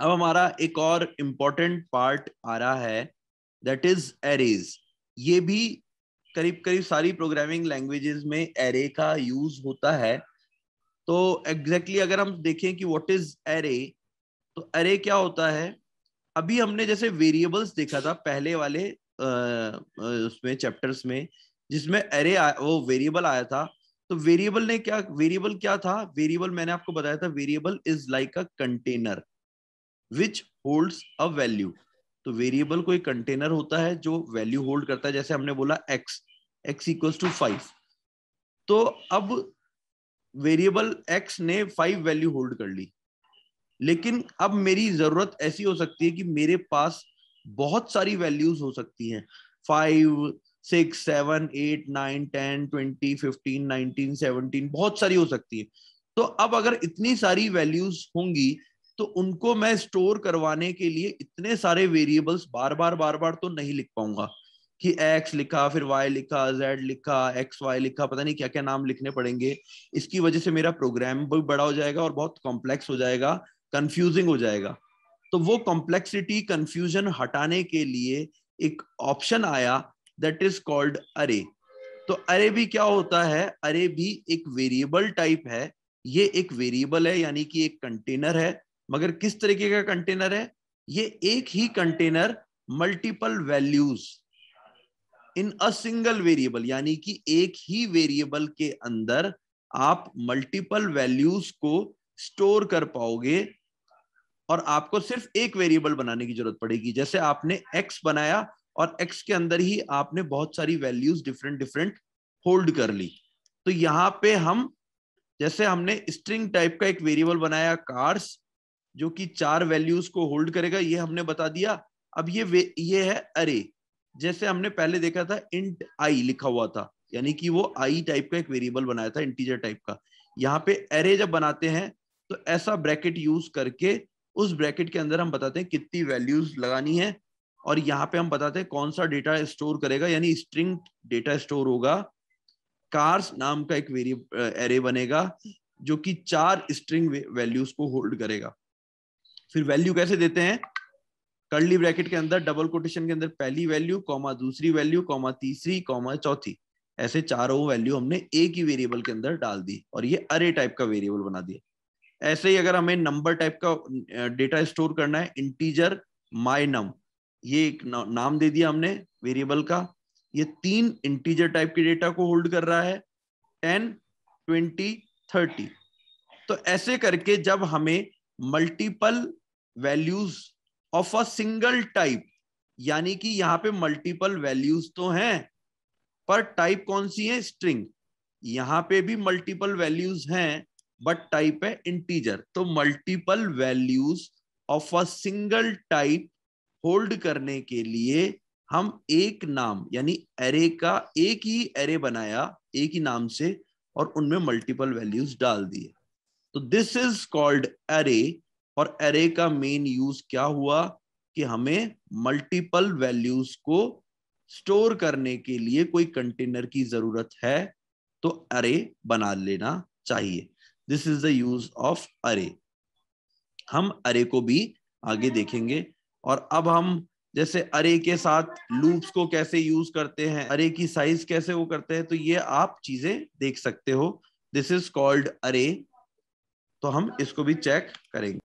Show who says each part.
Speaker 1: अब हमारा एक और इम्पोर्टेंट पार्ट आ रहा है दैट इज एरेज ये भी करीब करीब सारी प्रोग्रामिंग लैंग्वेजेस में एरे का यूज होता है तो एग्जैक्टली exactly अगर हम देखें कि व्हाट इज एरे तो एरे क्या होता है अभी हमने जैसे वेरिएबल्स देखा था पहले वाले उसमें चैप्टर्स में जिसमें एरे वो वेरिएबल आया था तो वेरिएबल ने क्या वेरिएबल क्या था वेरिएबल मैंने आपको बताया था variable is like a container which hold a value तो वेरिएबल को एक कंटेनर होता है जो वैल्यू होल्ड करता है जैसे हमने बोला x x equals to five तो अब वेरिएबल एक्स ने फाइव वैल्यू होल्ड कर ली लेकिन अब मेरी जरूरत ऐसी हो सकती है कि मेरे पास बहुत सारी वैल्यूज हो सकती हैं five six seven eight nine ten twenty fifteen nineteen seventeen बहुत सारी हो सकती है तो अब अगर इतनी सारी वैल्यूज होंगी तो उनको मैं स्टोर करवाने के लिए इतने सारे वेरिएबल्स बार बार बार बार तो नहीं लिख पाऊंगा कि x लिखा फिर y लिखा z लिखा x y लिखा पता नहीं क्या क्या नाम लिखने पड़ेंगे इसकी वजह से मेरा प्रोग्राम भी बड़ा हो जाएगा और बहुत कॉम्प्लेक्स हो जाएगा कंफ्यूजिंग हो जाएगा तो वो कॉम्प्लेक्सिटी कंफ्यूजन हटाने के लिए एक ऑप्शन आया दैट इज कॉल्ड अरे तो अरे भी क्या होता है अरे भी एक वेरिएबल टाइप है ये एक वेरिएबल है यानी कि एक कंटेनर है मगर किस तरीके का कंटेनर है ये एक ही container multiple values in a single variable यानी कि एक ही वेरिएबल के अंदर आप मल्टीपल वैल्यूज को स्टोर कर पाओगे और आपको सिर्फ एक वेरिएबल बनाने की जरूरत पड़ेगी जैसे आपने एक्स बनाया और एक्स के अंदर ही आपने बहुत सारी वैल्यूज डिफरेंट डिफरेंट होल्ड कर ली तो यहां पे हम जैसे हमने स्ट्रिंग टाइप का एक वेरिएबल बनाया कार्स जो कि चार वैल्यूज को होल्ड करेगा ये हमने बता दिया अब ये ये है अरे जैसे हमने पहले देखा था इंट आई लिखा हुआ था यानी कि वो आई टाइप का एक वेरिएबल बनाया था इंटीजर टाइप का यहाँ पे एरे जब बनाते हैं तो ऐसा ब्रैकेट यूज करके उस ब्रैकेट के अंदर हम बताते हैं कितनी वैल्यूज लगानी है और यहाँ पे हम बताते हैं कौन सा डेटा स्टोर करेगा यानी स्ट्रिंग डेटा स्टोर होगा कार्स नाम का एक वेरिएबल एरे बनेगा जो कि चार स्ट्रिंग वैल्यूज को होल्ड करेगा फिर वैल्यू कैसे देते हैं कर्ली ब्रैकेट के अंदर डबल कोटेशन के अंदर पहली वैल्यू कॉमा दूसरी वैल्यू कॉमा तीसरी कॉमा चौथी ऐसे चारों वैल्यू हमने एक ही वेरिएबल के अंदर डाल दी और ये अरे टाइप का वेरिएबल बना दिया ऐसे ही अगर हमें नंबर टाइप का डेटा स्टोर करना है इंटीजर माय नम ये एक नाम दे दिया हमने वेरिएबल का ये तीन इंटीजर टाइप के डेटा को होल्ड कर रहा है टेन ट्वेंटी थर्टी तो ऐसे करके जब हमें multiple values of a single type यानी कि यहाँ पे मल्टीपल वैल्यूज तो हैं पर टाइप कौन सी है स्ट्रिंग यहां पे भी मल्टीपल वैल्यूज हैं बट टाइप है इंटीजर तो multiple values of a single type hold करने के लिए हम एक नाम यानी एरे का एक ही एरे बनाया एक ही नाम से और उनमें मल्टीपल वैल्यूज डाल दिए तो दिस इज कॉल्ड एरे और एरे का मेन यूज क्या हुआ कि हमें मल्टीपल वैल्यूज को स्टोर करने के लिए कोई कंटेनर की जरूरत है तो अरे बना लेना चाहिए this is the use of array हम अरे को भी आगे देखेंगे और अब हम जैसे अरे के साथ लूप्स को कैसे यूज करते हैं अरे की साइज कैसे वो करते हैं तो ये आप चीजें देख सकते हो दिस इज कॉल्ड अरे तो हम इसको भी चेक करेंगे